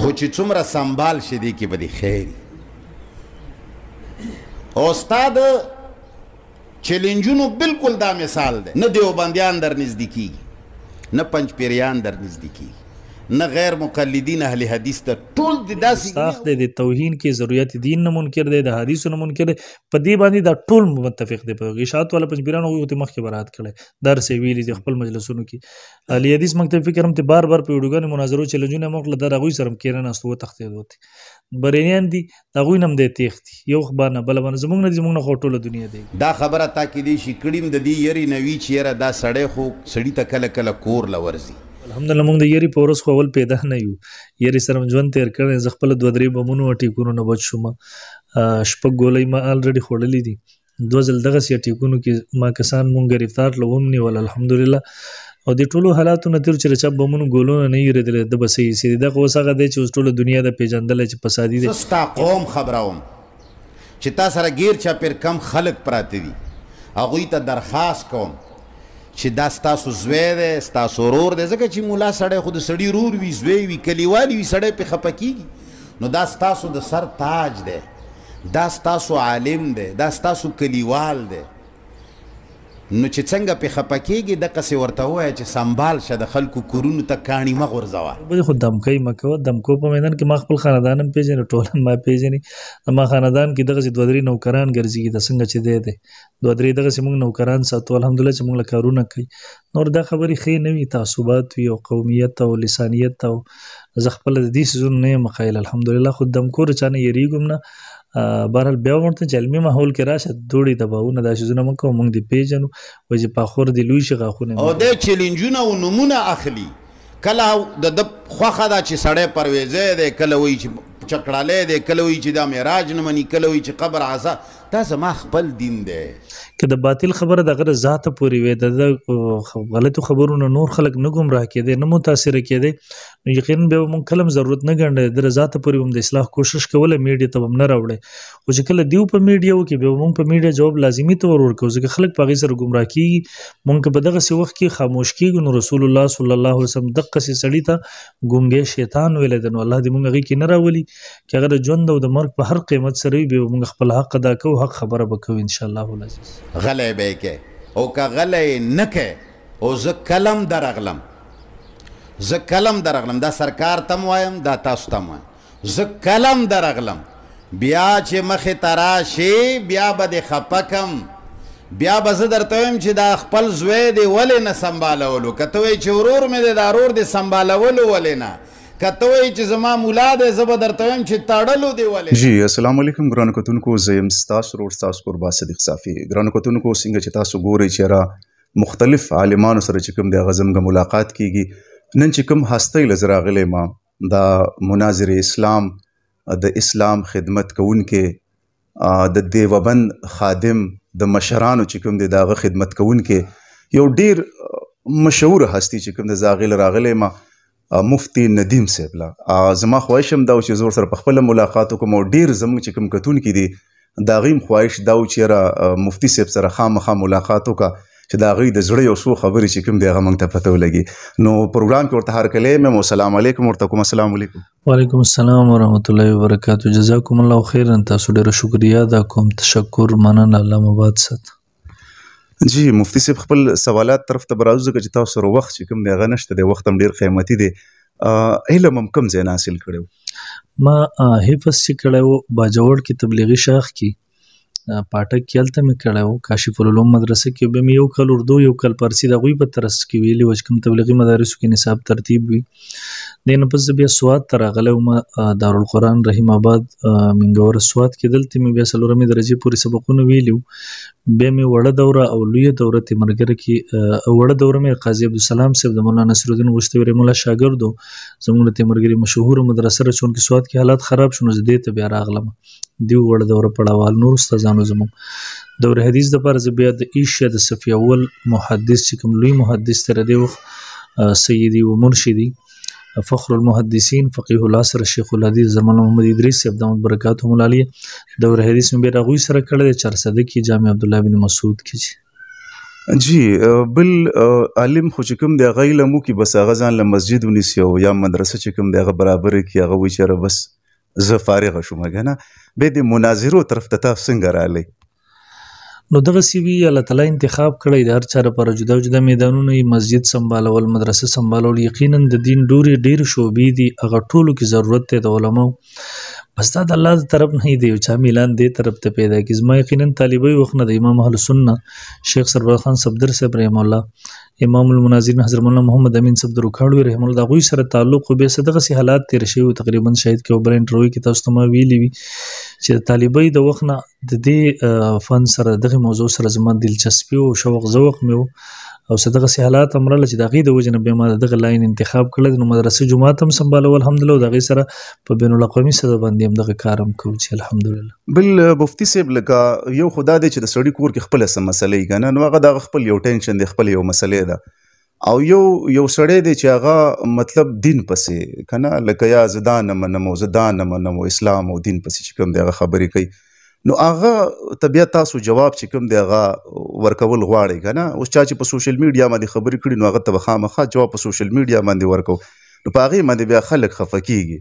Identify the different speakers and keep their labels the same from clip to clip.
Speaker 1: خو چې څومره سنبال شې دی کې به دې خیر استاد چیلنجونو بالکل دا مثال دی نه دیوبندیان در نزدیکی نه پنځ پیریان در نزدیکی نه غیر مقلدین اهل حدیث ته
Speaker 2: ټول د داسې ساخت د توهین کې ضرورت دین نه منکر دی د حدیثو نه منکر دی په دې باندې دا ټول متفق دی په غشات ولا پنځبیرانو غوته مخکې برات کړي درس ویلي د خپل مجلسونو کې اهل حدیث مکتب فکر هم ته بار بار په ویډیوګانو مناظرو چیلنجونه مخ له درغوي سره کېرنه استو تختې دوت برینیان دي دا غوی نم دی تخت یو خبر نه بل باندې زمونږ نه زمونږ نه ټوله دنیا دی دا
Speaker 1: خبره تا کې دی شي کړیم د دې یری نوی چیرې دا سړی خو سړی ته کله کله کور لورځي
Speaker 2: الحمدلله موږ د یری په ورځ خو ول پیدا نه یو یری سره ژوند تیر کړل ز خپل دوه درې بمونو ټیکونو نه بچ شوم شپږ ګولې ما الریډي خوړلې دي دو ځل دغه سی ټیکونو کې ما کسان مونږ گرفتار لوم نه ول الحمدلله او د ټولو حالاتو نتیر چې چا بمونو ګولونه نه یریدل د بسې سي دغه وسغه دی چې ټولو دنیا د پیجندل چې فسادي دي
Speaker 1: ستا قوم خبراوم چې تا سره غیر چا پر کم خلق پراته دي هغه ته درخواست کوم چې دا ستاسو زوی دی ستاسو ورور دی ځکه چې مولا سړی خو د سړي رور وي زوی وي کلیوال وي سړی پې خفه کیږي نو دا ستاسو د سر تاج دی دا ستاسو عالم دی دا ستاسو کلیوال دی نو چې څنګه په خپکیږي د قصې ورته وای چې سنبال شه د خلکو کورونو ته کاڼي مغورځوا
Speaker 2: بل خو دمکي مکو دمکو په میدان کې ما خپل خاندانم پیژنې ټولن ما پیژنې ما خاندان کې دغه دوه درې نوکران ګرځي د څنګه چې دی دی دوه درې دغه څنګه نوکران ساتو الحمدلله چې موږ کارونه کوي نور دا خبرې خې نه وي تعصبات وي او قومیت او لسانیت او زه خپل د دې سيزون نه مخایل الحمدلله خو دمکو رچانه یریګم نه بهرحال بیا ورته جلمی ماحول کې راشه دوړي دباونه دا شزونه مکه مونږ دی پیژنو وې چې پاخور دی لوی شي غاخونه او د
Speaker 1: چیلنجونه او نمونه اخلي کله د د خوخه دا چې سړی پرويزه دی کله وې چې چکړاله دی کله وې چې د معراج نه مني کله وې چې قبر عزا دا زما خپل دین دی
Speaker 2: که د باطل خبره دغه ذات پوری وي د غلطو خبرونو نور خلک نه گمراه کړي نه متاثر کړي یقینا به مون کلم ضرورت نه ګڼي د ذات پوری هم د اصلاح کوشش کوله میډیا ته هم نه راوړي خو چې کله دیو په میډیا کې به مون په میډیا جواب لازمی تور ورکو ځکه خلک پاغي سره گمراه کیږي مونږ په دغه سی وخت کې خاموش کیږو نو رسول الله صلی الله علیه وسلم دغه سی سړی ته ګونګې شیطان ویل د نو الله دې مونږ غي کې نه راولي چې هغه د ژوند او د مرګ په هر قیمت سره به مونږ خپل حق ادا کوو حق خبره به کوو ان شاء الله العزیز
Speaker 1: غلې به کې او که غلې نه کې او زه کلم درغلم زه کلم درغلم دا سرکار تم وایم دا تاسو تم وایم زه کلم درغلم بیا چې مخې تراشي بیا به د خپکم بیا به زه درته وایم چې دا خپل زوی دی ولې نه سنبالولو که ته وایې چې ورور مې دی دا ورور دی سنبالولو ولې نه کته وای چې زما مولا دې زب درتویم چې تاړلو دی ولې
Speaker 3: جی السلام علیکم ګران کتونکو زیم تاسو روړ تاسو قربا صدیق صافی ګران کتونکو څنګه چې تاسو ګورئ چې را مختلف عالمانو سره چې کوم د غزمګه ملاقات کیږي نن چې کوم هسته لزراغله ما دا مناظر اسلام د اسلام خدمت کوونکې د دیوبند خادم د مشرانو چې کوم دغه خدمت کوونکې یو ډیر مشهور هستی چې کوم د زاغل راغله ما مفتی ندیم صاحب لا زما خواهش هم دا چې زور سره په خپل ملاقات کوم او ډیر زموږ چې کوم کتون کې دي دا غیم خواهش دا چې را مفتی صاحب سره خامخا ملاقات وکړه چې دا غي د زړه یو څو خبرې چې کوم دی هغه مونږ ته پته ولګي نو پروګرام کې ورته هر کله مې السلام علیکم ورته کوم السلام علیکم
Speaker 2: وعلیکم السلام ورحمۃ اللہ وبرکاتہ جزاکم الله خیرن تاسو ډیر شکریا دا کوم تشکر مننه الله مباد ست
Speaker 3: جی مفتي صاحب خپل سوالات طرف ته برازو ځکه چې تاسو سره وخت چې کوم بیغه نشته د وخت هم ډیر قیمتي دی علم هم کم ځای حاصل کړو
Speaker 2: ما حفظ چې کړو باجوړ کې تبلیغي شاخ کې پاټک کې الته مې کړو کاشف العلوم مدرسه کې به مې یو کال اردو یو کال پارسی د غوي په ترس کې ویلي وچ کوم تبلیغي مدارس کې نصاب ترتیب وي دینه پس بیا سواد تر غلې وم دارالقرآن رحیم آباد منګور سواد کې دلته مې بیا سلورمې درجه پوری سبقونه ویلو به مې وړه دوره او لوی دوره تی مرګره کې وړه دوره مې قاضي عبد السلام صاحب د مولانا نصر الدین غشتوري مولا شاګردو زموږ تی مرګري مشهور مدرسه را چون کې سواد کې حالات خراب شونه زده ته بیا راغلم دی وړه دوره پړاوال نور استادانو زموږ دور حدیث د پر بیا د ایشه د صفی اول محدث کوم لوی محدث تر دی وخت سیدی و مرشدی فخر المحدثین فقيه العصر شیخ الحدیث زمان محمد ادریس صاحب دامت برکات هم لالی دور حدیث مې بیره غوي سره کړل د 400 کې جامع عبد الله بن مسعود کې
Speaker 3: جی بل عالم خو چې کوم دی غیله مو کې بس هغه ځان له مسجد ونیسي او یا مدرسه چې کوم دی هغه برابر کې هغه وی چېر بس زه فارغ شوم کنه به د مناظرو طرف ته تاسو څنګه رالی
Speaker 2: نو دغه سی وی الله تعالی انتخاب کړی د هر چا لپاره جدا جدا میدانونه یې مسجد سمبالول مدرسه سمبالول یقینا د دین ډوري ډیر شوبې دي هغه ټولو کې ضرورت دی د علماو بس دا د الله طرف نه دی چې میلان دی طرف ته پیدا کی زما یقینا طالبې وخت نه د امام اهل سنت شیخ سرور خان صفدر صاحب رحم الله امام المناظرین حضرت مولانا محمد امین صاحب دروکاړو رحم الله غوي سره تعلق به صدقه سي حالات تیر شوی تقریبا شاید کې اوبر انټروي کې تاسو ته ما ویلی وی چې طالبای د وخت نه د دې فن سره دغه موضوع سره زما دلچسپي او شوق زوق مې او صدغه سي حالات امرله چې دغه د وجنه به ما دغه لاین انتخاب کړل نو مدرسې جمعه هم سمبالو الحمدلله دغه سره په بین الاقوامي سره باندې هم دغه کارم کوم چې
Speaker 3: الحمدلله بل مفتي صاحب لکه یو خدا دې چې د سړی کور کې خپل سم مسلې غنه نو هغه د خپل یو ټینشن د خپل یو مسلې ده او یو یو سړی دی چې هغه مطلب دین پسې کنه لکه یا زدان منمو زدان منمو اسلام او دین پسې چې کوم دغه خبرې کوي نو هغه طبيعت تاسو جواب چې کوم دی هغه ورکول غواړي کنه اوس چا چې په سوشل میډیا باندې خبرې کړي نو هغه ته خامخا جواب په سوشل میډیا باندې ورکو نو په هغه باندې بیا خلک خفه کیږي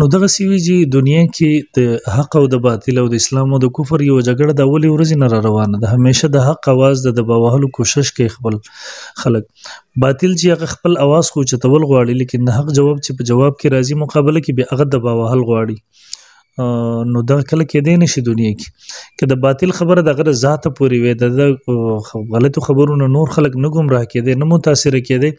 Speaker 2: نو دغه سیویجی دنیا کې د حق او د باطل او د اسلام او د کفر یو جګړه د اولي ورځې نه روانه ده همیشه د حق आवाज د دباوهلو کوشش کوي خپل خلک باطل چې هغه خپل आवाज خو چتول غواړي لیکن حق جواب چې په جواب کې راځي مقابله کې به هغه دباوهل غواړي نو دا کله کې دی نشي دنیا کې کې د باطل خبره د غره ذات پوری وي د غلطو خبرونو نور خلک نه گمراه کېدي نه متاثر کېدي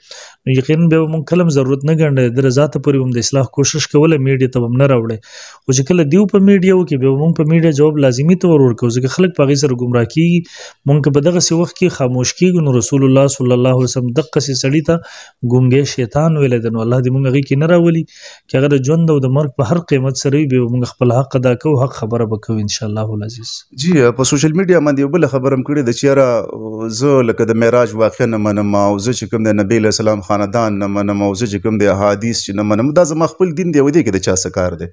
Speaker 2: یقین به مون کلم ضرورت نه ګڼل د ذات پوری هم د اصلاح کوشش کوله میډیا ته هم نه راوړي خو چې کله دیو په میډیا و کې به مون په میډیا جواب لازمی تور ورکو ځکه خلک په غیر گمراه کی مونږ په دغه سی وخت کې خاموش کیږي نو رسول الله صلی الله علیه وسلم دغه سی سړی ته ګونګې شیطان ویل د الله دې مونږ غي کې نه راولي چې هغه د ژوند او د مرګ په هر قیمت سره به مونږ خپل حق ادا کوو حق خبره به کوو ان شاء الله العزیز
Speaker 3: جی په سوشل میډیا باندې یو بل خبره هم کړې د چیرې زه لکه د معراج واقع نه منم او زه چې کوم د نبی له سلام خاندان نه منم او زه چې کوم د احادیث نه منم دا زما خپل دین دی ودی کې د چا سکار دی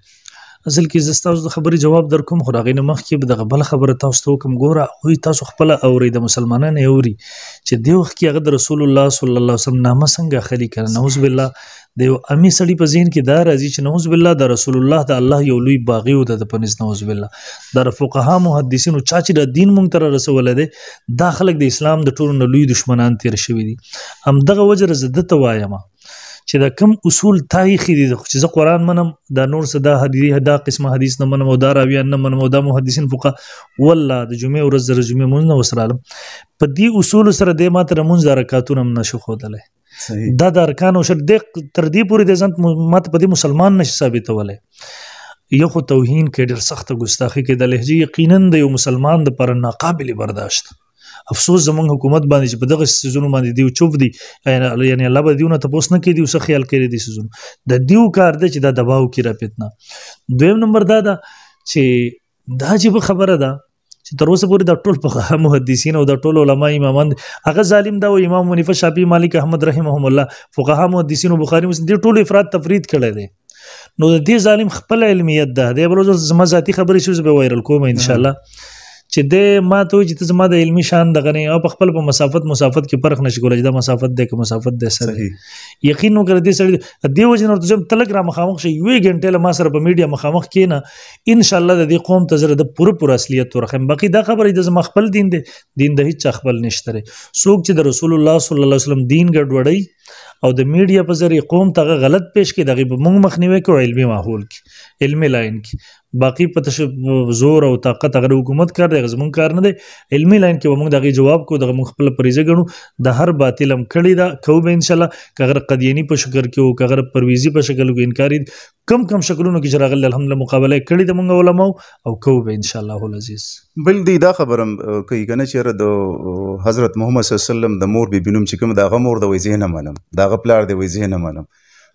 Speaker 2: اصل کې زه تاسو د خبرې جواب درکوم خو راغی نه مخکې به د بل خبره تاسو ته کوم ګوره خو تاسو خپل اوري د مسلمانانو اوري چې دیو کې هغه د رسول الله صلی الله علیه وسلم نامه څنګه خلی کړ نوز بالله د یو امي سړی په ذهن کې دا راځي چې نوز بالله د رسول الله د الله یو لوی باغی و د پنځ نوز بالله د فقها محدثینو چا چې د دین مونږ تر رسول دی دا خلک د اسلام د ټولو لوی دشمنان تیر شوی دي هم دغه وجه زه د توایم چې دا کم اصول تاریخي دي چې زه قران منم دا نور څه دا حدیث دا قسمه حدیث نه منم او دا راوی نه منم او دا محدثین فقہ والله د جمعې ورځ د جمعې مونږ نه وسرالم په دې اصول سره د ماته مونږ د رکعاتونه هم نشو خودلې دا د ارکان او شر د تر دې پورې د ځنت مات په دې مسلمان نشي ثابتولې یو خو توهین کې ډېر سخت ګستاخی کې د لهجه یقینا د یو مسلمان د پر ناقابل برداشت افسوس زموږ حکومت باندې چې په دغه سيزونو باندې دیو چوف دی یعنی الله به دیونه تاسو نه کیدی اوس خیال کړی دی سيزونو د دیو کار دی چې دا دباو کې را پېتنه دویم نمبر دا دا چې دا چې په خبره ده چې تر اوسه پورې دا ټول په محدثین او دا ټول علما امامان هغه ظالم دا او امام منیفه شافعي مالک احمد رحمهم الله فقها محدثین او بخاری مسلم دي ټول افراد تفرید کړي دي نو د دې ظالم خپل علمیت ده د بل ورځ زما ذاتی خبرې شوز به وایرل کوم ان شاء الله چې د ما ته چې ته زما د علمي شان دغه نه او په خپل په مسافت مسافت کې فرق نشي کولای دا مسافت د کې مسافت د سره یقین وکړه دې سره دیو جن ورته زم تلک را مخامخ شي یوې غنټې له ما سره په میډیا مخامخ کینا ان شاء الله د دې قوم ته زره د پوره پوره اصلیت ورخم باقي دا خبره د زما خپل دین دی دین د هیڅ خپل نشته څوک چې د رسول الله صلی الله علیه وسلم دین ګډوډي او د میډیا په ذریعه قوم ته غلط پېښ کې دغه موږ مخنیوي کوو علمي ماحول کې علمي لاین کې باقی په زور او طاقت هغه حکومت کار دی زمونږ کار نه دی علمي لاین کې موږ دغه جواب کو دغه خپل پریزه غنو د هر باطلم کړی دا کو به ان شاء الله کغه قدیانی په شکر کې او کغه پرويزي په شکل کې انکاري کم کم شکلونو کې جراغل الحمدلله مقابله کړې د منګ علماء او کوو ان شاء الله العزيز
Speaker 3: بل دی دا خبرم کوي کنه چې د حضرت محمد صلی الله علیه وسلم د مور بي بنوم چې کوم دا غمور د وې ذهن منم دا هغه پلار دی وای زه نه منم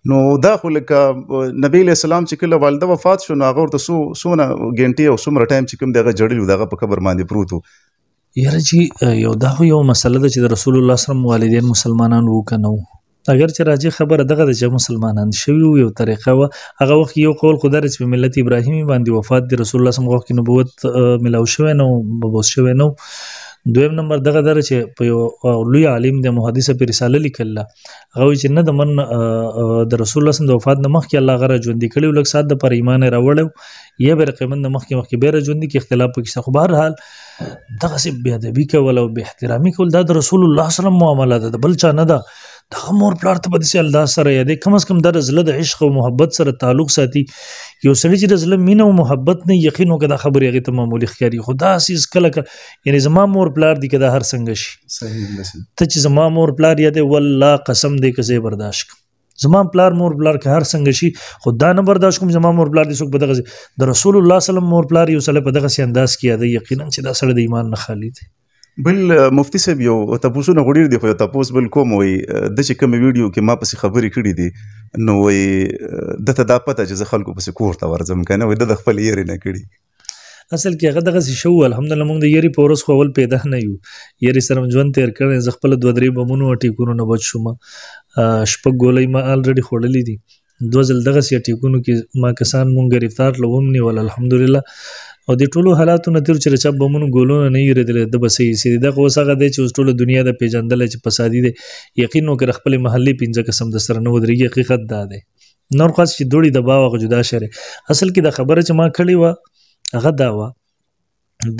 Speaker 3: نو دا خو لکه نبی له سلام چې کله والده وفات شو نو هغه ورته سو سونه ګنټي او سمره ټایم چې کوم دغه جړل دغه په قبر باندې پروت وو
Speaker 2: یاره چې یو دا یو مسله ده چې رسول الله صلی الله علیه وسلم والدین مسلمانان وو کنه اگر چې راځي خبره دغه د مسلمانان شوی یو طریقه و هغه وخت یو قول خدای چې په ملت ابراهیمی باندې وفات دی رسول الله صلی الله علیه وسلم نبوت ملاو شوی نو بوس شوی نو دویم نمبر دغه در چې په یو لوی عالم د محدثه په رساله لیکله هغه چې نه د من د رسول الله د وفات نه مخکې الله غره ژوند کړي ولک سات د پر ایمان راوړل یا به رقمن د مخکې مخکې به ژوند کې اختلاف پکې څه خو بهر حال دغه سب به ادبي کول او به احترامي کول د رسول الله صلی الله علیه وسلم معاملات د بل چا نه ده دغه مور پلار ته په دې الله سره یادې کم از کم د زړه د عشق او محبت سره تعلق ساتي یو سړی چې د زړه مینه او محبت نه یقین وکړه خبره هغه ته معمولی ښکاری خدا سیس کله یعنی زما مور پلار دی کده هر څنګه شي صحیح ته چې زما مور پلار یادې والله قسم دې کزه برداشت کوم زما پلار مور پلار که هر څنګه شي خدا نه برداشت کوم زما مور پلار دې څوک بدغه د رسول الله صلی الله علیه وسلم مور پلار یو سره په دغه سي انداز کیده یقینا چې دا سره د ایمان نه خالی دی
Speaker 3: بل مفتی صاحب یو تاسو نه غوړی دی خو تاسو بل کوم وي د چې کوم ویډیو کې ما پسې خبرې کړې دي نو وي د ته دا پته چې خلکو پسې کور ته ورځم کنه وي د خپل یې نه کړی
Speaker 2: اصل کې هغه دغه شو الحمدلله موږ د یری پورس خو ول پیدا نه یو یری سره ژوند تیر کړی ز خپل دوه درې بمونو ټیکونو نه بچ شوم شپږ ګولې ما الریډي خوړلې دي دوه ځل دغه سیټیکونو کې ما کسان مونږ گرفتار لوم نیول الحمدلله او د ټولو حالاتو نه تیر چې رچا بمونو ګولونه نه یریدل د بسې سي دغه وسغه دی چې ټول دنیا د پیجندل چې فسادي دی یقین وکړ خپل محلي پنځه قسم د سر نه ودرې حقیقت دا دی نور خاص چې دوړي د باوغ جدا شره اصل کې د خبره چې ما کړې و هغه دا و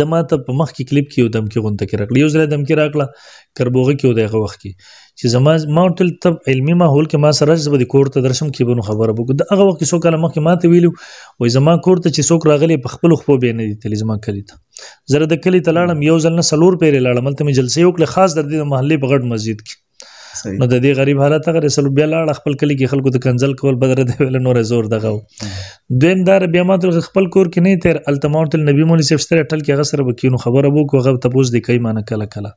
Speaker 2: د ماته په مخ کې کلیپ کې یو دم کې غونته کې راکړ یو ځل دم کې راکړه کربوغه کې دغه وخت کې چې زما ما ټول تب علمي ماحول کې ما سره چې د کور ته درشم کې بنو خبره وکړه دغه وخت کې څو کاله مخکې ما ته ویلو وای زما کور ته چې څوک راغلی په خپل خپل به نه دي تل زما کلی ته زره د کلی ته لاړم یو ځل نه سلور پیری لاړم تل مې جلسې وکړه خاص د دې محلې په غټ مسجد کې صحیح نو د دې غریب حالت هغه رسول بیا لاړ خپل کلی کې خلکو ته کنزل کول بدر دی ویل نور زور دغه دویم دار بیا مات خپل کور کې نه تیر التمامت النبی مولوی سیف ستره ټل کې غسر بکینو خبره بو کوغه تبوز دی کای معنی کله کله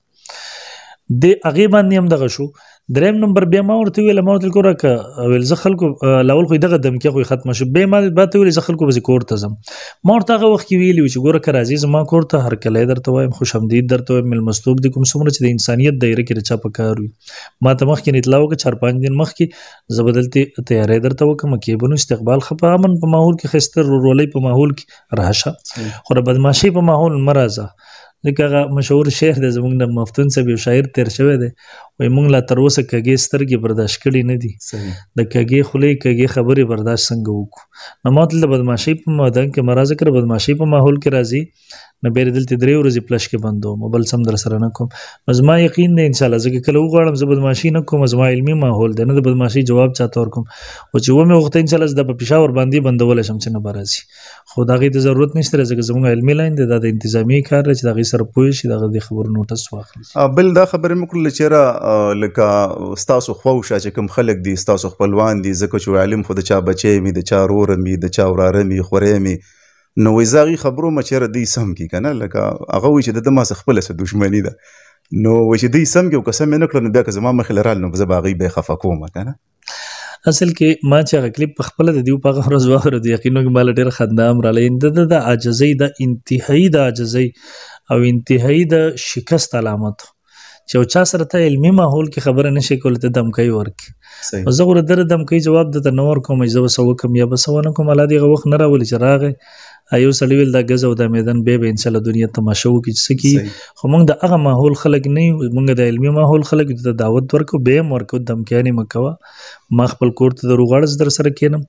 Speaker 2: د هغه باندې هم دغه شو دریم نمبر بیا ما ورته ویل ما ورته کوره ک ویل زه خلکو لاول خو دغه دم کې خو ختم شو به ما به ته ویل زه خلکو به کور ته زم ما ورته هغه وخت ویلی چې ګوره کر عزیز ما کور ته هر کله درته وایم خوش آمدید درته وایم مل مستوب د کوم څومره چې د انسانيت دایره کې رچا پکارو ما ته مخ کې اطلاع وکړه 4 5 دن مخ کې زبدلتي تیارې درته وکم کې بنو استقبال خپه امن په ماحول کې خستر رولې په ماحول کې راشه خو بدمعشي په ماحول مرزه ځکه هغه مشهور شعر دی زموږ د مفتون صاحب یو شاعر تیر شوی دی وای مونږ لا تر اوسه کګي سترګې برداشت کړي نه دي د کګي خلې کګي خبرې برداشت څنګه وکړو نو ماته د بدمعشي په مدن کې مرزه کر بدمعشي په ماحول کې راځي نو بیر دلته درې ورځې پلش کې بندو مبل سم در سره نه کوم زما یقین دی ان شاء الله زه کله وغواړم زه بدمعشي نه کوم زما علمي ماحول دی نه د بدمعشي جواب چاته ورکوم او چې و مې وخت ان شاء الله د پېښور باندې بندول شم چې نه برازي خو دا غي د ضرورت نشته ځکه زموږ علمي لاین د انتظامی کار چې دا غي سره پوي شي دا غي خبر نوټس
Speaker 3: واخلي بل دا خبرې مکو لچره لکه ستاسو خوښه چې کوم خلک دي ستاسو خپلوان دي ځکه چې عالم خو د چا بچی می د چا رور می د چا وراره می خورې می نو وېزاغي خبرو مچره دی سم کی کنه لکه هغه وی چې د ما خپل سره دښمنی ده نو و چې دی سم کې قسم نه کړنو بیا که زما مخ لرال نو زه باغی به خفه کوم کنه
Speaker 2: اصل کې ما چې کلیپ په خپل د دیو په ورځ واخره دی یقینا کې مال ډیر خدام را لیند د عاجزۍ د انتهایی د عاجزۍ او انتهایی د شکست علامت چې چا سره ته علمی ماحول کې خبره نشي کول ته دمکۍ ورک زه غره در دمکۍ جواب د تنور کوم زه وسو کوم یا بسونه کوم لا دی وخت نه راولي چې راغې ایو سړی ویل دا غزو د میدان به به ان شاء الله دنیا تماشو کې سکی خو موږ د هغه ماحول خلک نه موږ د علمی ماحول خلک د دعوت ورکو به مرکو دمکۍ نه مکوا ما خپل کور ته د روغړز در سره کینم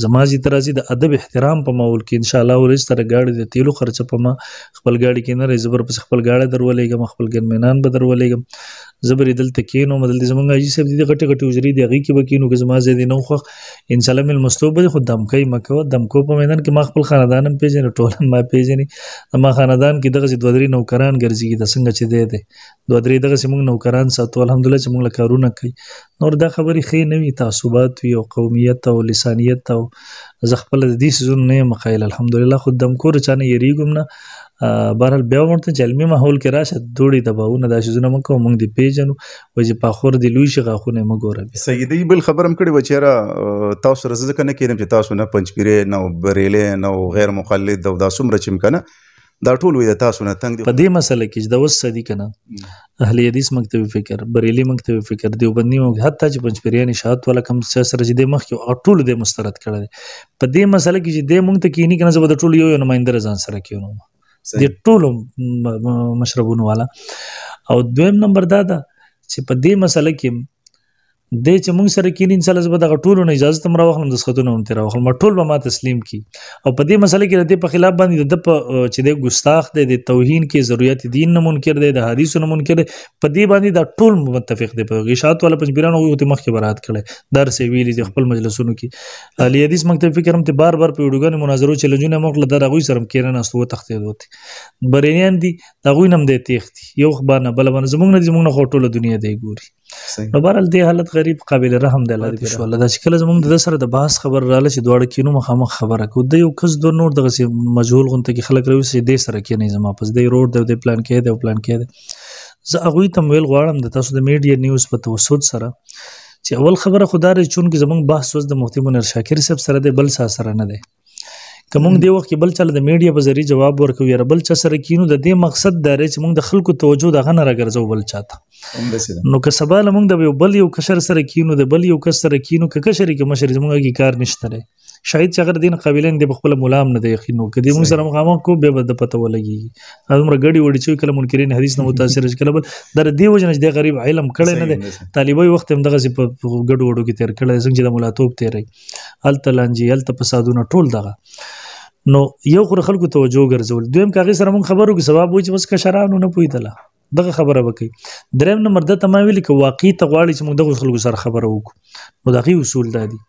Speaker 2: زما زی ترازی د ادب احترام په ماول کې ان شاء الله ورځ سره گاډي د تیلو خرچه په ما خپل گاډي کې نه راځي پر خپل گاډي درولېګم خپل ګرمینان به درولېګم زبر دل تکینو مدل د زمونږ اجي سب دي غټه غټه وزري دی غي کې بکینو که زما زی دی نو خو ان شاء الله مل مستوب خو دمکې مکو دمکو په میدان کې ما خپل خاندانم پیژنې ټولن ما پیژنې ما خاندان کې دغه دوه درې نوکران ګرځي د څنګه چې دی دی دوه درې دغه سیمون نوکران ساتو الحمدلله چې موږ کارونه کوي نور دا خبرې خې نه وي تعصبات وي او قومیت او لسانیت او او زه خپل د دې سيزون نه مخایل الحمدلله خو دم کور چانه یریګم نه بهرحال بیا ورته جلمی ماحول کې راشه دوړي دباونه دا سيزونه مکه مونږ دی پیژنو و چې په خور دی لوی شي غاخونه مګوره
Speaker 3: سیدی بل خبرم کړي وچیرا تاسو رزه کنه کېدم چې تاسو نه پنځپیره نه برېلې نه غیر مخلد او دا سمره چم کنه دا ټول وي د تاسو نه تنگ دي په دې مسله کې چې د وس صدې کنه اهل حدیث مکتب فکر بریلی مکتب
Speaker 2: فکر دیوبندي مو حتی چې پنځپریان شهادت ولا کم څه سره چې د مخ کې ټول د مسترد کړل په دې مسله کې چې د مونږ ته کینی کنه زبد ټول یو نمائندره ځان سره کیونو د ټولو مشربونو والا او دویم نمبر دا ده چې په دې مسله کې د چې موږ سره کینی انسان زبر د ټولو نه اجازه تم راوخلم د سختونه هم تیر راوخلم ټول به ما تسلیم کی او په دې مسله کې رته په خلاف باندې د چې د ګستاخ د توهین کې ضرورت دین نه منکر دی د حدیثو نه منکر په دې باندې د ټول متفق دی په غشات ولا پنځبیرانو یو ته مخکې برات کړي درس ویلي د خپل مجلسونو کې علي حدیث مکتب فکر هم ته بار بار په ویډیوګانو مناظرو چیلنجونه موږ له درغوي سره کېره نه استو تختې دوت برینیان دي دا غوینم د تیخت یو خبر نه بل باندې زمونږ نه زمونږ نه خو ټول دنیا دی ګوري نو بهرال دې حالت غریب قابل رحم دی الله دې شو الله دا چې کله زموږ د سره د باس خبر رااله چې دواړه کینو مخامخ خبره کو د یو کس دوه نور دغه سي مجهول غونته کې خلک راوي چې دې سره کې نه زما پس دې روډ د پلان کې دی پلان کې دی زه هغه تم ویل غواړم د تاسو د میډیا نیوز په توسط سره چې اول خبره خدای چون کې زمونږ بحث وز د مفتي منیر شاکر صاحب سره دی بل سره نه دی کوم دی وخت بل چل د میډیا په ذریعہ جواب ورکوي یا بل چا سره کینو د دې مقصد دا رې چې موږ د خلکو توجه د غن راګرځو بل
Speaker 3: چاته
Speaker 2: نو که سبا موږ د یو بل یو کشر سره کینو د بل یو کس سره کینو که کشر کې مشر زموږه کی کار نشته شاید چې اگر دین قابلیت دی خپل ملام نه دی خینو کدی موږ سره مخامخ کو به بد پته ولګي همره غړي وړي چې کله منکرین حدیث نه متاثر شي کله بل در دې وجنه چې د غریب علم کړي نه دی طالبوي وخت هم دغه په غړو وړو کې تیر کړي څنګه د ملاتوب تیري التلانجی التفسادونه ټول دغه نو یو خو خلکو توجه ګرځول دویم کاغه سره مون خبرو کې سبب وای چې بس کشرانو نه پویدله دغه خبره وکي دریم نمبر د تمام ویل کې واقعي تغواړي چې موږ دغه خلکو سره خبره وکړو نو دغه اصول دادي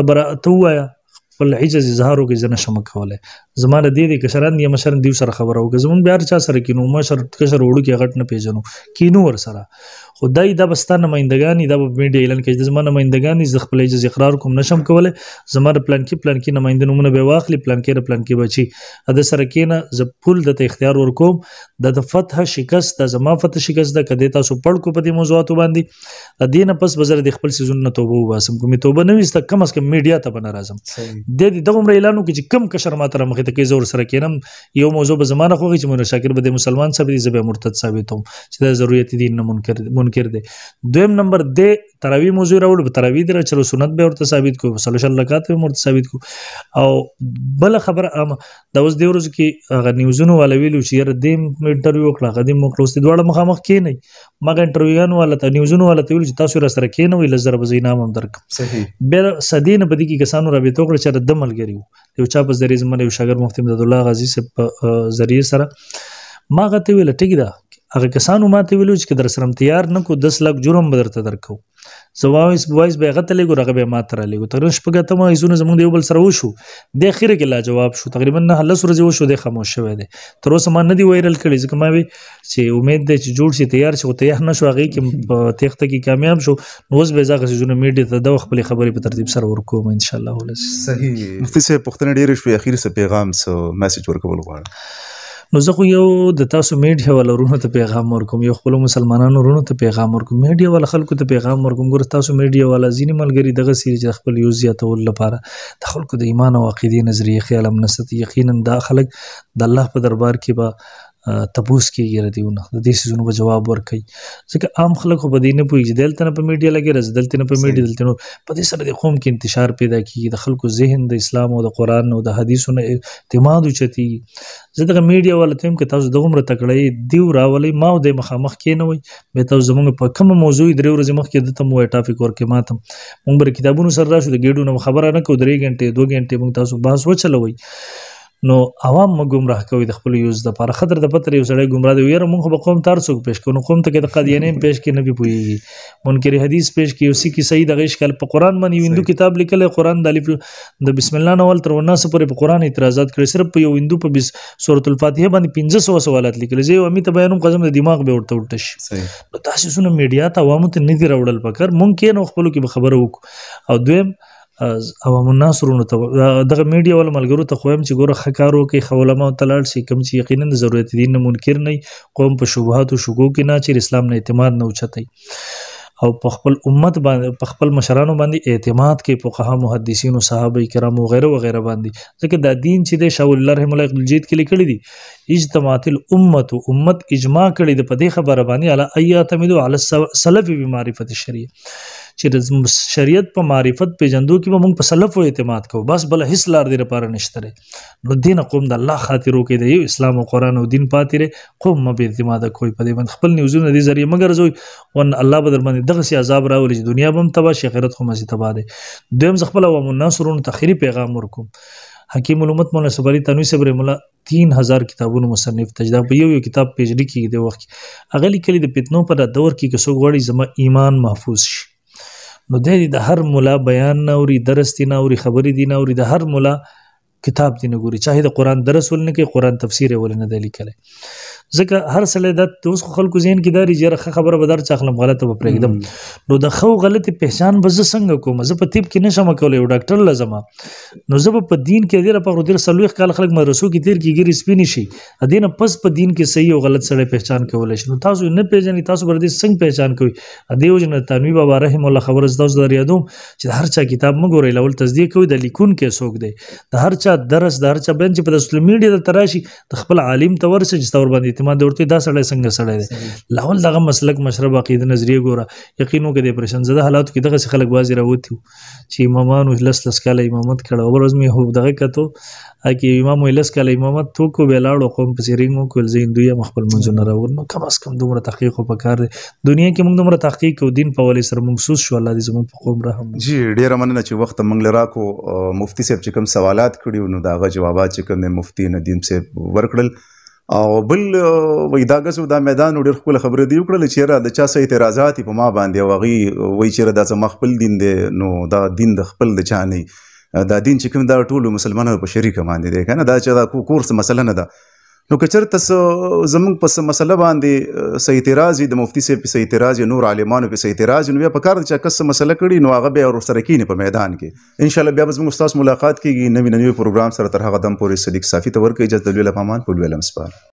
Speaker 2: تبر ته وایا خپل عجز اظهار وکړي ځنه شم کوله زماره دې دې کشران یا مشران دیو سره خبره وکړه زمون بیا چا سره کینو مشر کشر وړو کې غټ نه پیژنو کینو ور سره خدای د بستانه نمائندګانی د میډیا اعلان کړي د زمانه نمائندګانی ز خپل جز اقرار کوم نشم کوله زماره پلان کې پلان کې نمائنده نمونه به واخلي پلان کې پلان کې بچي د سره کینه ز پول د اختیار ورکوم د فتح شکست د زما فتح شکست د کده تاسو پړ کو په دې موضوعاتو باندې د دې نه پس بزر د خپل سيزون نه توبه واسم کومې توبه نه وست کم اس کم میډیا ته بنا راځم د دې دغه اعلانو کې کم کشر ماته مخ کې تکي زور سره کینم یو موضوع به زمانه خوږي چې مونږ شاکر به د مسلمان سبب دي زبې مرتد ثابتوم چې دا ضرورت دي نه منکر منکر دي دویم نمبر د تراوی موضوع راول په تراوی در چلو سنت به ورته ثابت کو صلی الله علیه به ورته ثابت کو او بل خبر ام دا اوس دی ورځ کې غ نیوزونو والا ویلو چې ير دیم انټرویو کړه غدیم مو کړو ستوړه مخامخ کې نه مګ انټرویوګان والا ته نیوزونو والا ته ویل چې تاسو را سره کې نه ویل زر بزینام هم درک صحیح بیر سدین بدی کې کسانو رابطه کړ چې د ملګریو یو چا په ذریعہ زمره یو شګ ډاکټر مفتي مدد الله غازی سره په ذریعہ سره ما غته ویل ټیک ده هغه کسانو ماته ویلو چې در سره تیار نه کو 10 لک جرم بدرته درکو زما وایس وایس به غته لګو رغه به ما تر لګو تر شپږ ته ما ایزونه زمونږ دی بل سره وشو د خیره کې لا جواب شو تقریبا نه لس ورځې وشو د خاموش شوی دی تر اوسه ما نه دی وایرل کړی ځکه ما وی چې امید ده چې جوړ شي تیار شي او تیار نشو هغه کې په تخته کې کامیاب شو نو اوس به زغه سيزونه میډیا ته د خپل خبرې په ترتیب سره ورکوم ان شاء الله صحیح
Speaker 3: مفتی سه پښتنه ډیره شوې اخیر سه پیغام سه میسج ورکول غواړم
Speaker 2: نو زه خو یو د تاسو میډیا ولرونو ته پیغام ورکوم یو خپل مسلمانانو ورونو ته پیغام ورکوم میډیا ول خلکو ته پیغام ورکوم ګور تاسو میډیا ول ځینې ملګری دغه سیریز خپل یو زیاتول لپاره د خلکو د ایمان او عقیده نظریه خیال هم نست یقینا دا خلک د الله په دربار کې به تبوس کیږي ردیونه د دې سيزونو په جواب ورکړي ځکه عام خلک په دې نه پوهیږي دلته نه په میډیا لګي راز دلته نه په میډیا دلته نو په دې سره د قوم کې انتشار پیدا کیږي د خلکو ذهن د اسلام او د قران او د حدیثو نه اعتماد چتی زه دغه میډیا ول تم کې تاسو دغه مر تکړه دیو راولې ما د مخامخ کې نه وي به تاسو زموږ په کوم موضوع درې ورځې مخ کې د تم وای ټاپک ورکې ماتم موږ بر کتابونو سره راشو د ګېډو نه خبره نه کو درې غنټه دوه غنټه موږ تاسو باس وچلوي نو عوام مو گمراه کوي د خپل یوز د لپاره خطر د پتر یو سړی گمراه دی یره مونږ به قوم تر څوک پېښ کونو قوم ته کې د قدیانې پېښ کې نه بي پوي منکر حدیث پېښ کې اوسې کې صحیح د غیش کل په قران باندې ویندو کتاب لیکل قران د الف د بسم الله نوال تر ونه سره په قران اعتراضات کړی صرف په یو هندو په بس سورۃ الفاتحه باندې 1500 سوالات لیکل زه امي ته بیانوم قزم د دماغ به ورته ورته شي نو تاسو سونه میډیا ته عوامو ته نه دی راوړل پکر ممکن خپل کې خبره وک او دویم عوام الناس رونو ته دغه میډیا ول ملګرو ته خویم چې ګوره خکارو کې خولما تلل شي کم چې یقینا ضرورت دي نه منکر نه قوم په شبهات او شګو کې نه چې اسلام نه اعتماد نه اوچتای او په خپل امت باندې په خپل مشرانو باندې اعتماد کې په قها محدثینو صحابه کرامو غیره وغیره باندې ځکه دا دین چې د شاول الله رحم الله الجید کې لیکل دي اجتماعات الامه امت اجماع کړي د پدې خبره باندې علی ایاتمدو علی السلف بمعرفت الشریعه چې د شریعت په معرفت پیجندو کې به موږ په سلف او اعتماد کوو بس بل هیڅ لار دې لپاره نشته نو دین قوم د الله خاطر وکړي د اسلام او قران او دین پاتې ره قوم مې به اعتماد کوي په دې باندې خپل نیوزونه دې ذریعہ مګر زوی ون الله بدر باندې دغه سي عذاب راولي چې دنیا به هم تباہ شي آخرت خو مزي تباہ دي دویم ځخپل او مناصرون تخری پیغام ورکوم حکیم الامت مولانا صبری تنوی صبر مولا 3000 کتابونو مصنف تجدا په یو یو کتاب پیجری کې د وخت اغلی کلی د پیتنو په دور کې کې سو غوړي زما ایمان محفوظ شي نو د دې د هر مولا بیان نه اوري درس دي نه اوري خبرې دي نه اوري د هر مولا کتاب دي نه ګوري چاهي د قران درس ولنه کې قران تفسیر ولنه د لیکل ځکه هر سړی د اوس خلکو ذهن کې دا ریجره خبره به در چاخلم غلطه به پرېږدم نو د خو غلطي پہچان به زه څنګه کوم زه په طب کې نشم کولای یو ډاکټر لازم نو زه په دین کې ډیره په ډیر سلوخ کال خلک مدرسو کې تیر کې ګری سپینی شي ادینه پس په دین کې صحیح او غلط سره پہچان کولای شي نو تاسو نه پېژنې تاسو بر دې څنګه پہچان کوي ادیو جن تنوی بابا رحم الله خبر از تاسو دریادوم چې هر چا کتاب مګورې لول تصدیق کوي د لیکون کې څوک دی د هر چا درس د هر چا بنچ په سوشل میډیا د تراشي د خپل عالم تور څخه چې تور باندې کې ما دورته دا سړی څنګه سړی دی لاول دغه مسلک مشرب عقیده نظریه ګوره یقینو کې د پرشن زده حالات کې دغه خلک بازي راوتی چې امامانو لس لس کاله امامت کړه او ورځ مې هو دغه کتو اکی امام لس کاله امامت تو کو بیلاړو قوم په سیرینګو کول زین دوی مخبل منځ نه راوړ نو کم اس کم دومره تحقیق وکړ دنیا کې موږ دومره تحقیق او دین په ولې سره مخصوص شو الله دې زموږ په قوم رحم
Speaker 3: جی ډیر مننه چې وخت منګل راکو مفتی صاحب چې کوم سوالات کړي نو داغه جوابات چې کوم مفتی ندیم صاحب ورکړل او بل وای دا غسو دا میدان ډیر خپل خبره دی وکړل چې را د چا سې اعتراضات په ما باندې وغي وای چې را د ما خپل دین دی نو دا دین د خپل د چا نه دا دین چې کوم دا ټول مسلمانانو په شریک باندې دی کنه دا چې دا کورس مسله نه ده نو کچر تاسو زمونږ په مسله باندې صحیح اعتراض د مفتی سي په صحیح اعتراض نور عالمانو په صحیح اعتراض نو بیا په کار چې کس مسله کړي نو هغه به ور سره کینې په میدان کې ان شاء الله بیا زموږ استاد ملاقات کیږي نوی نوی پروګرام سره تر هغه دم پورې صدیق صافي تور کې اجازه د ویل په امان په ویلم سپار